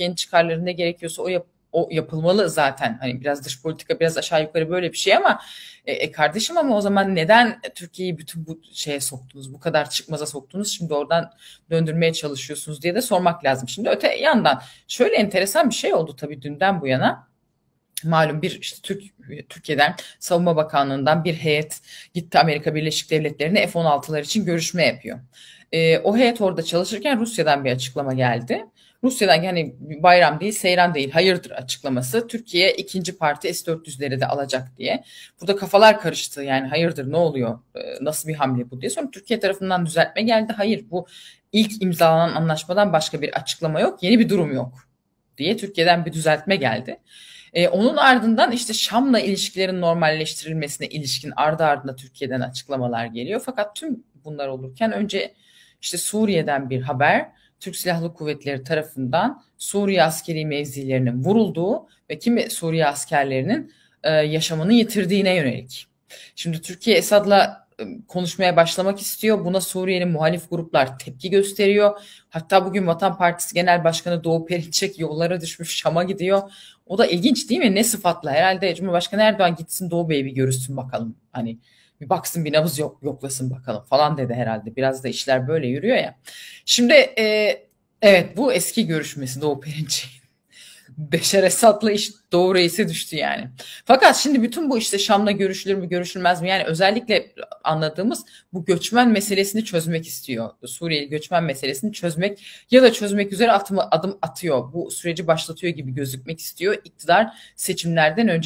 Türkiye'nin çıkarlarında gerekiyorsa o yap o yapılmalı zaten. Hani biraz dış politika biraz aşağı yukarı böyle bir şey ama e, e, kardeşim ama o zaman neden Türkiye'yi bütün bu şeye soktunuz? Bu kadar çıkmaza soktunuz. Şimdi oradan döndürmeye çalışıyorsunuz diye de sormak lazım. Şimdi öte yandan şöyle enteresan bir şey oldu tabii dünden bu yana malum bir işte Türk Türkiye'den Savunma Bakanlığı'ndan bir heyet gitti Amerika Birleşik Devletleri'ne F-16'lar için görüşme yapıyor. E, o heyet orada çalışırken Rusya'dan bir açıklama geldi. Rusya'dan yani bayram değil seyran değil hayırdır açıklaması Türkiye ikinci parti S-400'leri de alacak diye. Burada kafalar karıştı yani hayırdır ne oluyor e, nasıl bir hamle bu diye. Sonra Türkiye tarafından düzeltme geldi hayır bu ilk imzalanan anlaşmadan başka bir açıklama yok yeni bir durum yok diye Türkiye'den bir düzeltme geldi. E, onun ardından işte Şam'la ilişkilerin normalleştirilmesine ilişkin ardı ardına Türkiye'den açıklamalar geliyor. Fakat tüm bunlar olurken önce işte Suriye'den bir haber Türk Silahlı Kuvvetleri tarafından Suriye askeri mevzilerinin vurulduğu ve kimi Suriye askerlerinin e, yaşamını yitirdiğine yönelik. Şimdi Türkiye Esad'la Iı, konuşmaya başlamak istiyor. Buna Suriye'nin muhalif gruplar tepki gösteriyor. Hatta bugün Vatan Partisi Genel Başkanı Doğu Perinçek yollara düşmüş Şam'a gidiyor. O da ilginç değil mi? Ne sıfatla? Herhalde Cumhurbaşkanı Erdoğan gitsin Doğu Bey'i bir görüşsün bakalım. Hani bir baksın bir nabız yok, yoklasın bakalım falan dedi herhalde. Biraz da işler böyle yürüyor ya. Şimdi e, evet bu eski görüşmesi Doğu Perinçek'in. Beşer Esad'la iş Doğu Reis'e düştü yani. Fakat şimdi bütün bu işte Şam'la görüşülür mü görüşülmez mi? Yani özellikle anladığımız bu göçmen meselesini çözmek istiyor. Suriyeli göçmen meselesini çözmek ya da çözmek üzere adım, adım atıyor. Bu süreci başlatıyor gibi gözükmek istiyor. iktidar seçimlerden önce